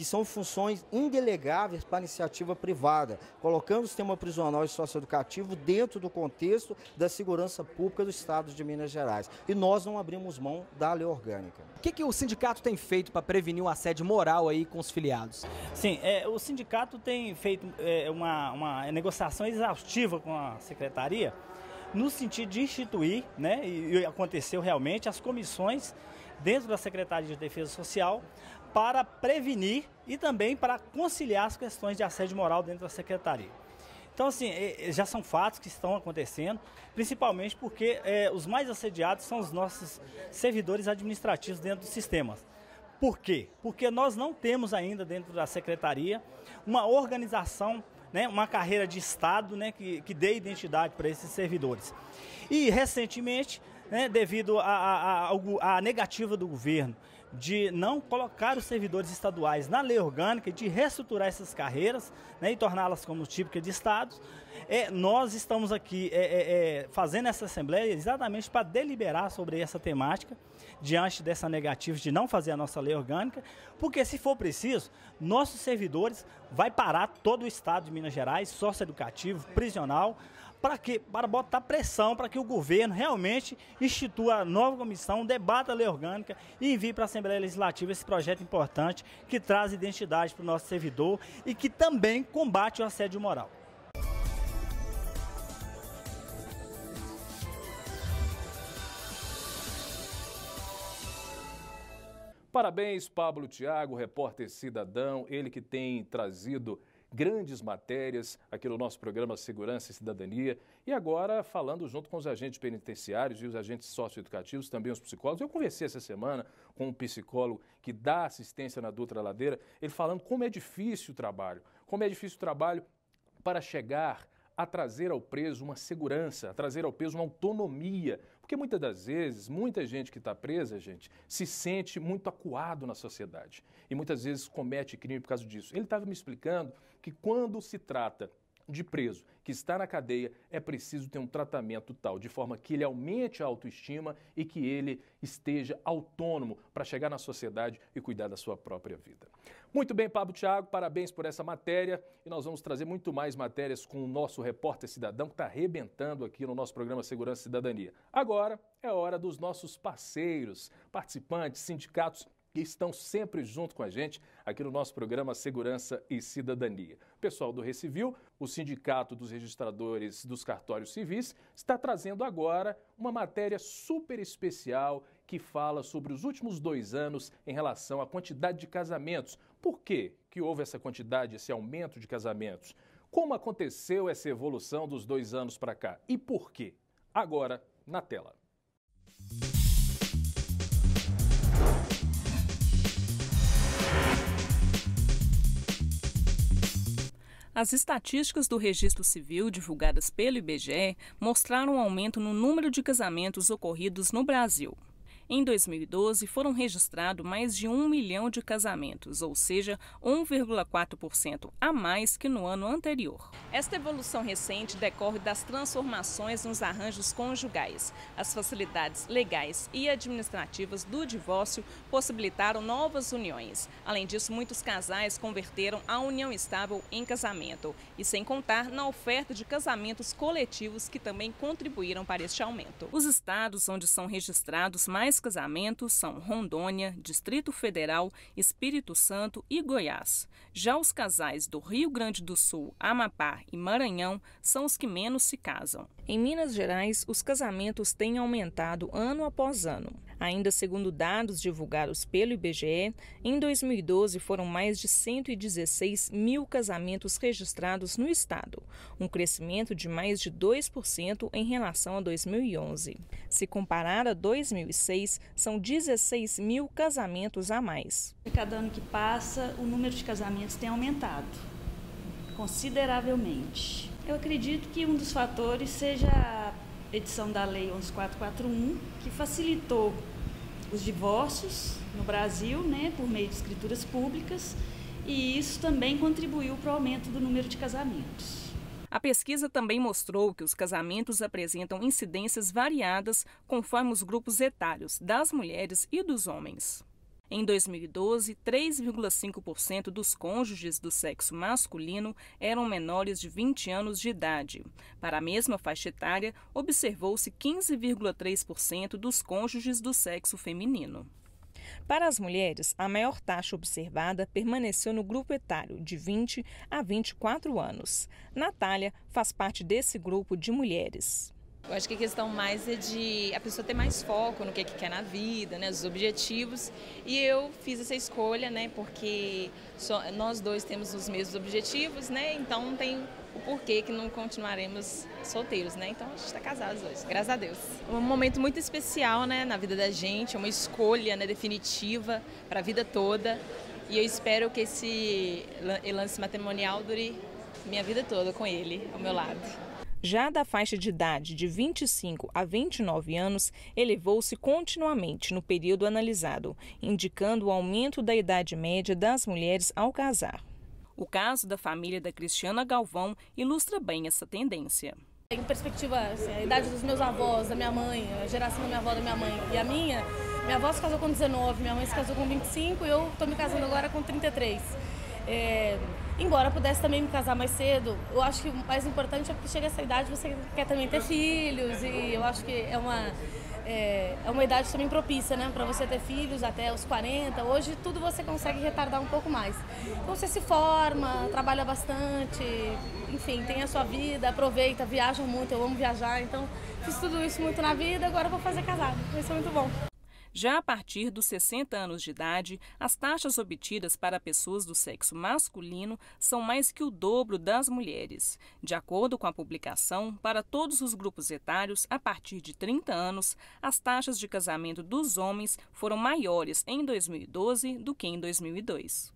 que são funções indelegáveis para a iniciativa privada, colocando o sistema prisional e socioeducativo dentro do contexto da segurança pública do Estado de Minas Gerais. E nós não abrimos mão da lei orgânica. O que, que o sindicato tem feito para prevenir o assédio moral aí com os filiados? Sim, é, o sindicato tem feito é, uma, uma negociação exaustiva com a secretaria no sentido de instituir, né, e aconteceu realmente, as comissões dentro da Secretaria de Defesa Social para prevenir e também para conciliar as questões de assédio moral dentro da Secretaria. Então, assim, já são fatos que estão acontecendo, principalmente porque é, os mais assediados são os nossos servidores administrativos dentro dos sistemas. Por quê? Porque nós não temos ainda dentro da secretaria uma organização, né, uma carreira de Estado né, que, que dê identidade para esses servidores. E recentemente né, devido à a, a, a, a, negativa do governo de não colocar os servidores estaduais na lei orgânica, de reestruturar essas carreiras né, e torná-las como típicas de estados, é, nós estamos aqui é, é, é, fazendo essa assembleia exatamente para deliberar sobre essa temática, diante dessa negativa de não fazer a nossa lei orgânica, porque se for preciso, nossos servidores vai parar todo o estado de Minas Gerais, sócio educativo, prisional, para que para botar pressão para que o governo realmente institua a nova comissão, debata a lei orgânica e envie para a Assembleia Legislativa esse projeto importante que traz identidade para o nosso servidor e que também combate o assédio moral. Parabéns, Pablo Tiago, repórter cidadão, ele que tem trazido grandes matérias aqui no nosso programa Segurança e Cidadania. E agora, falando junto com os agentes penitenciários e os agentes socioeducativos, também os psicólogos. Eu conversei essa semana com um psicólogo que dá assistência na Dutra Ladeira, ele falando como é difícil o trabalho, como é difícil o trabalho para chegar a trazer ao preso uma segurança, a trazer ao preso uma autonomia porque muitas das vezes, muita gente que está presa, gente, se sente muito acuado na sociedade e muitas vezes comete crime por causa disso. Ele estava me explicando que quando se trata de preso que está na cadeia, é preciso ter um tratamento tal, de forma que ele aumente a autoestima e que ele esteja autônomo para chegar na sociedade e cuidar da sua própria vida. Muito bem, Pablo Thiago, parabéns por essa matéria e nós vamos trazer muito mais matérias com o nosso repórter cidadão que está arrebentando aqui no nosso programa Segurança e Cidadania. Agora é hora dos nossos parceiros, participantes, sindicatos que estão sempre junto com a gente aqui no nosso programa Segurança e Cidadania. O pessoal do Recivil, o Sindicato dos Registradores dos Cartórios Civis, está trazendo agora uma matéria super especial que fala sobre os últimos dois anos em relação à quantidade de casamentos. Por que, que houve essa quantidade, esse aumento de casamentos? Como aconteceu essa evolução dos dois anos para cá? E por quê? Agora, na tela. As estatísticas do registro civil divulgadas pelo IBGE mostraram um aumento no número de casamentos ocorridos no Brasil. Em 2012, foram registrados mais de 1 milhão de casamentos, ou seja, 1,4% a mais que no ano anterior. Esta evolução recente decorre das transformações nos arranjos conjugais. As facilidades legais e administrativas do divórcio possibilitaram novas uniões. Além disso, muitos casais converteram a união estável em casamento. E sem contar na oferta de casamentos coletivos que também contribuíram para este aumento. Os estados onde são registrados mais casamentos são Rondônia, Distrito Federal, Espírito Santo e Goiás. Já os casais do Rio Grande do Sul, Amapá, e Maranhão são os que menos se casam. Em Minas Gerais, os casamentos têm aumentado ano após ano. Ainda segundo dados divulgados pelo IBGE, em 2012 foram mais de 116 mil casamentos registrados no estado, um crescimento de mais de 2% em relação a 2011. Se comparar a 2006, são 16 mil casamentos a mais. Cada ano que passa, o número de casamentos tem aumentado consideravelmente. Eu acredito que um dos fatores seja a edição da Lei 11441, que facilitou os divórcios no Brasil, né, por meio de escrituras públicas, e isso também contribuiu para o aumento do número de casamentos. A pesquisa também mostrou que os casamentos apresentam incidências variadas conforme os grupos etários das mulheres e dos homens. Em 2012, 3,5% dos cônjuges do sexo masculino eram menores de 20 anos de idade. Para a mesma faixa etária, observou-se 15,3% dos cônjuges do sexo feminino. Para as mulheres, a maior taxa observada permaneceu no grupo etário de 20 a 24 anos. Natália faz parte desse grupo de mulheres. Eu acho que a questão mais é de a pessoa ter mais foco no que, é que quer na vida, né, os objetivos. E eu fiz essa escolha, né, porque só, nós dois temos os mesmos objetivos, né, então não tem o porquê que não continuaremos solteiros, né? Então a gente está casados hoje, graças a Deus. É um momento muito especial, né, na vida da gente, é uma escolha, né, definitiva para a vida toda. E eu espero que esse lance matrimonial dure minha vida toda com ele ao meu lado. Já da faixa de idade de 25 a 29 anos, elevou-se continuamente no período analisado, indicando o aumento da idade média das mulheres ao casar. O caso da família da Cristiana Galvão ilustra bem essa tendência. Em perspectiva, assim, a idade dos meus avós, da minha mãe, a geração da minha avó, da minha mãe e a minha, minha avó se casou com 19, minha mãe se casou com 25 e eu estou me casando agora com 33. É, embora pudesse também me casar mais cedo, eu acho que o mais importante é porque chega essa idade você quer também ter filhos e eu acho que é uma é, é uma idade também propícia, né, para você ter filhos até os 40. Hoje tudo você consegue retardar um pouco mais. Então você se forma, trabalha bastante, enfim, tem a sua vida, aproveita, viaja muito, eu amo viajar, então fiz tudo isso muito na vida, agora vou fazer casado. Vai ser muito bom. Já a partir dos 60 anos de idade, as taxas obtidas para pessoas do sexo masculino são mais que o dobro das mulheres. De acordo com a publicação, para todos os grupos etários, a partir de 30 anos, as taxas de casamento dos homens foram maiores em 2012 do que em 2002.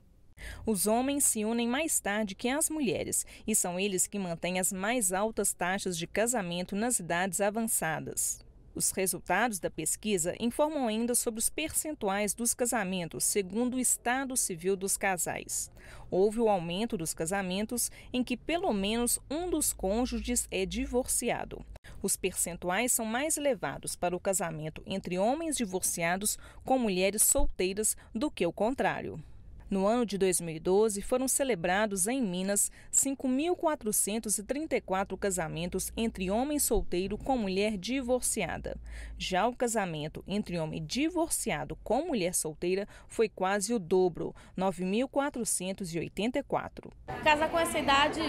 Os homens se unem mais tarde que as mulheres e são eles que mantêm as mais altas taxas de casamento nas idades avançadas. Os resultados da pesquisa informam ainda sobre os percentuais dos casamentos, segundo o Estado Civil dos Casais. Houve o aumento dos casamentos em que pelo menos um dos cônjuges é divorciado. Os percentuais são mais elevados para o casamento entre homens divorciados com mulheres solteiras do que o contrário. No ano de 2012, foram celebrados em Minas 5.434 casamentos entre homem solteiro com mulher divorciada. Já o casamento entre homem divorciado com mulher solteira foi quase o dobro, 9.484. Casar com essa idade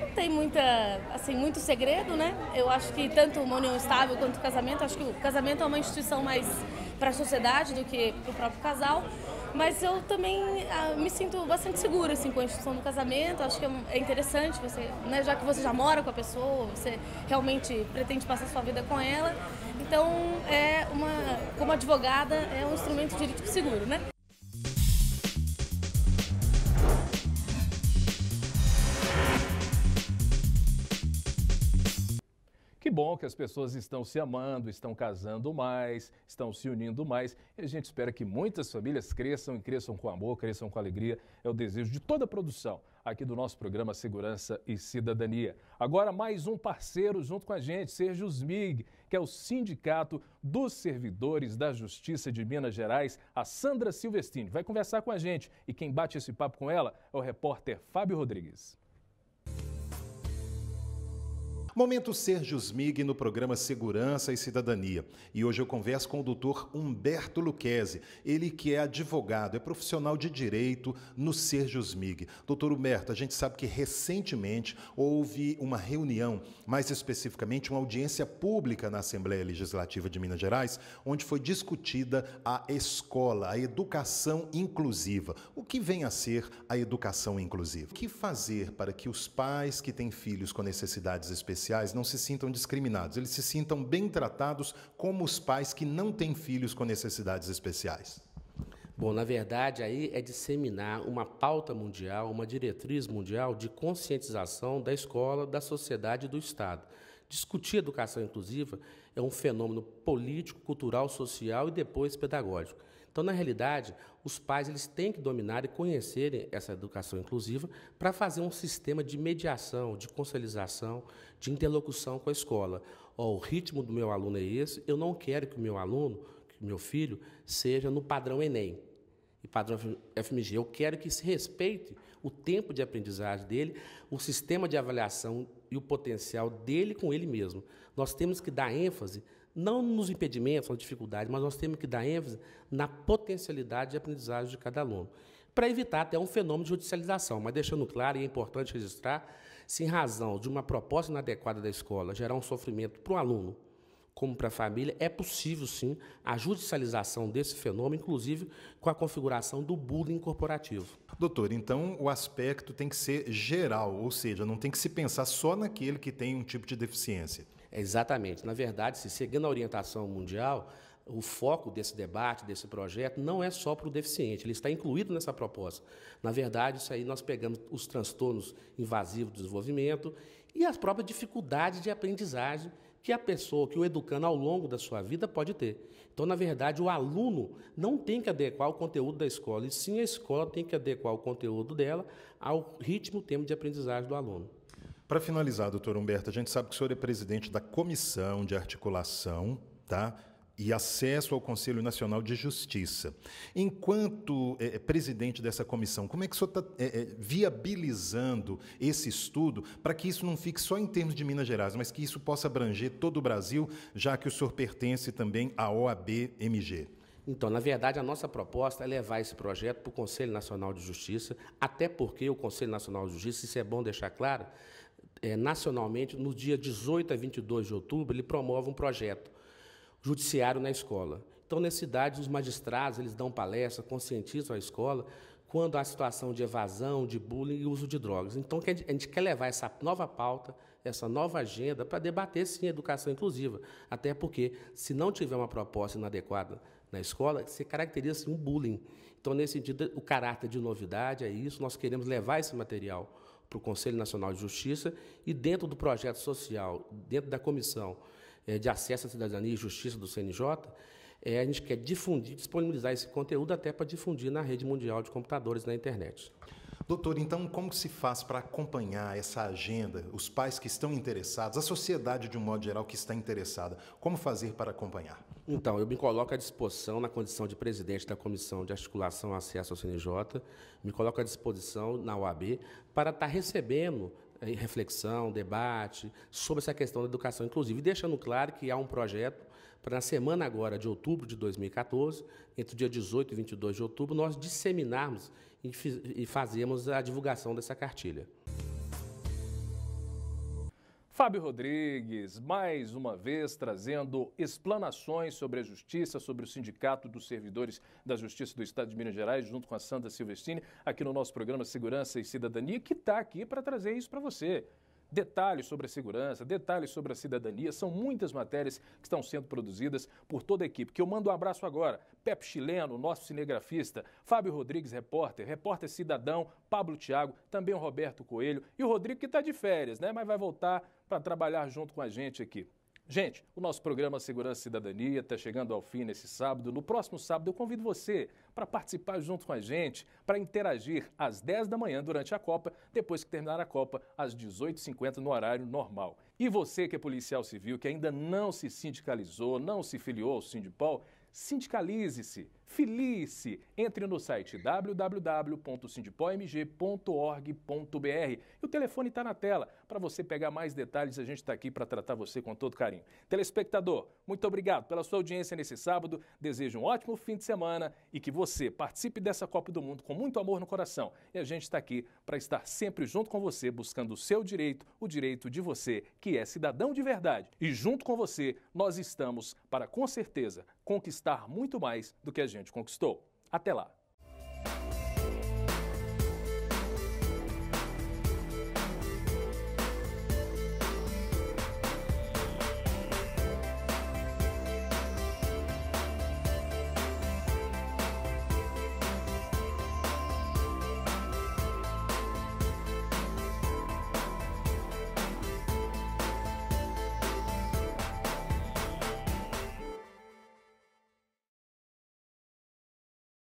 não tem muita, assim, muito segredo, né? Eu acho que tanto uma união estável quanto o casamento, acho que o casamento é uma instituição mais para a sociedade do que para o próprio casal. Mas eu também ah, me sinto bastante segura assim, com a instituição do casamento. Acho que é, é interessante, você, né, já que você já mora com a pessoa, você realmente pretende passar sua vida com ela. Então, é uma, como advogada, é um instrumento jurídico seguro, né? bom que as pessoas estão se amando, estão casando mais, estão se unindo mais. E a gente espera que muitas famílias cresçam e cresçam com amor, cresçam com alegria. É o desejo de toda a produção aqui do nosso programa Segurança e Cidadania. Agora, mais um parceiro junto com a gente, Sérgio Smig, que é o Sindicato dos Servidores da Justiça de Minas Gerais, a Sandra Silvestini. Vai conversar com a gente e quem bate esse papo com ela é o repórter Fábio Rodrigues. Momento Sérgio Smig no programa Segurança e Cidadania. E hoje eu converso com o doutor Humberto Luquezzi, ele que é advogado, é profissional de direito no Sérgio Smig. Doutor Humberto, a gente sabe que recentemente houve uma reunião, mais especificamente uma audiência pública na Assembleia Legislativa de Minas Gerais, onde foi discutida a escola, a educação inclusiva. O que vem a ser a educação inclusiva? O que fazer para que os pais que têm filhos com necessidades específicas não se sintam discriminados, eles se sintam bem tratados como os pais que não têm filhos com necessidades especiais? Bom, na verdade, aí é disseminar uma pauta mundial, uma diretriz mundial de conscientização da escola, da sociedade e do Estado. Discutir educação inclusiva é um fenômeno político, cultural, social e depois pedagógico. Então, na realidade, os pais eles têm que dominar e conhecerem essa educação inclusiva para fazer um sistema de mediação, de conciliação, de interlocução com a escola. Oh, o ritmo do meu aluno é esse, eu não quero que o meu aluno, que o meu filho, seja no padrão Enem e padrão FMG. Eu quero que se respeite o tempo de aprendizagem dele, o sistema de avaliação e o potencial dele com ele mesmo. Nós temos que dar ênfase, não nos impedimentos ou dificuldades, mas nós temos que dar ênfase na potencialidade de aprendizagem de cada aluno, para evitar até um fenômeno de judicialização, mas deixando claro, e é importante registrar, se em razão de uma proposta inadequada da escola gerar um sofrimento para o aluno, como para a família, é possível sim a judicialização desse fenômeno, inclusive com a configuração do bullying corporativo. Doutor, então o aspecto tem que ser geral, ou seja, não tem que se pensar só naquele que tem um tipo de deficiência. É exatamente. Na verdade, se seguindo a orientação mundial, o foco desse debate, desse projeto, não é só para o deficiente, ele está incluído nessa proposta. Na verdade, isso aí nós pegamos os transtornos invasivos do desenvolvimento e as próprias dificuldades de aprendizagem que a pessoa, que o educando ao longo da sua vida pode ter. Então, na verdade, o aluno não tem que adequar o conteúdo da escola, e sim a escola tem que adequar o conteúdo dela ao ritmo, tempo de aprendizagem do aluno. Para finalizar, doutor Humberto, a gente sabe que o senhor é presidente da comissão de articulação, tá? e acesso ao Conselho Nacional de Justiça. Enquanto é, é presidente dessa comissão, como é que o senhor está é, é, viabilizando esse estudo para que isso não fique só em termos de Minas Gerais, mas que isso possa abranger todo o Brasil, já que o senhor pertence também à OAB-MG? Então, na verdade, a nossa proposta é levar esse projeto para o Conselho Nacional de Justiça, até porque o Conselho Nacional de Justiça, isso é bom deixar claro, é, nacionalmente, no dia 18 a 22 de outubro, ele promove um projeto judiciário na escola. Então, nesse cidades, os magistrados eles dão palestra, conscientizam a escola quando há situação de evasão, de bullying e uso de drogas. Então, a gente quer levar essa nova pauta, essa nova agenda, para debater, sim, a educação inclusiva. Até porque, se não tiver uma proposta inadequada na escola, se caracteriza um bullying. Então, nesse sentido, o caráter de novidade é isso. Nós queremos levar esse material para o Conselho Nacional de Justiça e, dentro do projeto social, dentro da comissão é, de acesso à cidadania e justiça do CNJ, é, a gente quer difundir, disponibilizar esse conteúdo até para difundir na rede mundial de computadores na internet. Doutor, então como se faz para acompanhar essa agenda, os pais que estão interessados, a sociedade de um modo geral que está interessada, como fazer para acompanhar? Então, eu me coloco à disposição na condição de presidente da Comissão de Articulação Acesso ao CNJ, me coloco à disposição na OAB para estar recebendo eh, reflexão, debate sobre essa questão da educação inclusive deixando claro que há um projeto para na semana agora de outubro de 2014, entre o dia 18 e 22 de outubro, nós disseminarmos e fazermos a divulgação dessa cartilha. Fábio Rodrigues, mais uma vez trazendo explanações sobre a justiça, sobre o Sindicato dos Servidores da Justiça do Estado de Minas Gerais, junto com a Sandra Silvestini, aqui no nosso programa Segurança e Cidadania, que está aqui para trazer isso para você detalhes sobre a segurança, detalhes sobre a cidadania. São muitas matérias que estão sendo produzidas por toda a equipe. Que eu mando um abraço agora. Pepe Chileno, nosso cinegrafista, Fábio Rodrigues, repórter, repórter cidadão, Pablo Thiago, também o Roberto Coelho e o Rodrigo que está de férias, né? Mas vai voltar para trabalhar junto com a gente aqui. Gente, o nosso programa Segurança e Cidadania está chegando ao fim nesse sábado. No próximo sábado, eu convido você para participar junto com a gente, para interagir às 10 da manhã durante a Copa, depois que terminar a Copa, às 18h50 no horário normal. E você que é policial civil, que ainda não se sindicalizou, não se filiou ao Sindipol, sindicalize-se. Felice. Entre no site www.sindipomg.org.br. E o telefone está na tela. Para você pegar mais detalhes, a gente está aqui para tratar você com todo carinho. Telespectador, muito obrigado pela sua audiência nesse sábado. Desejo um ótimo fim de semana e que você participe dessa Copa do Mundo com muito amor no coração. E a gente está aqui para estar sempre junto com você, buscando o seu direito, o direito de você, que é cidadão de verdade. E junto com você, nós estamos para, com certeza, conquistar muito mais do que a gente gente conquistou. Até lá!